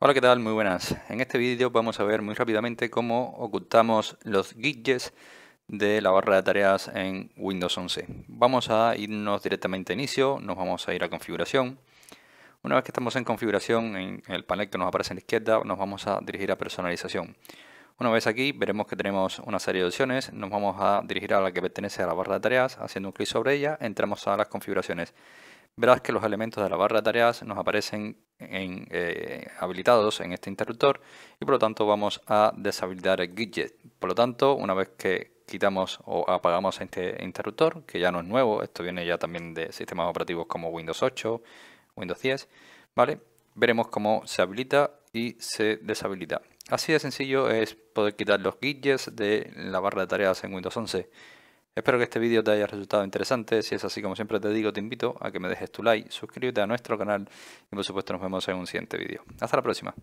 Hola, ¿qué tal? Muy buenas. En este vídeo vamos a ver muy rápidamente cómo ocultamos los widgets de la barra de tareas en Windows 11. Vamos a irnos directamente a inicio, nos vamos a ir a configuración. Una vez que estamos en configuración, en el panel que nos aparece a la izquierda, nos vamos a dirigir a personalización. Una vez aquí, veremos que tenemos una serie de opciones. Nos vamos a dirigir a la que pertenece a la barra de tareas. Haciendo un clic sobre ella, entramos a las configuraciones. Verás que los elementos de la barra de tareas nos aparecen en, eh, habilitados en este interruptor y por lo tanto vamos a deshabilitar el widget. Por lo tanto, una vez que quitamos o apagamos este interruptor, que ya no es nuevo, esto viene ya también de sistemas operativos como Windows 8, Windows 10, ¿vale? Veremos cómo se habilita y se deshabilita. Así de sencillo es poder quitar los widgets de la barra de tareas en Windows 11. Espero que este vídeo te haya resultado interesante. Si es así, como siempre te digo, te invito a que me dejes tu like, suscríbete a nuestro canal y por supuesto nos vemos en un siguiente vídeo. Hasta la próxima.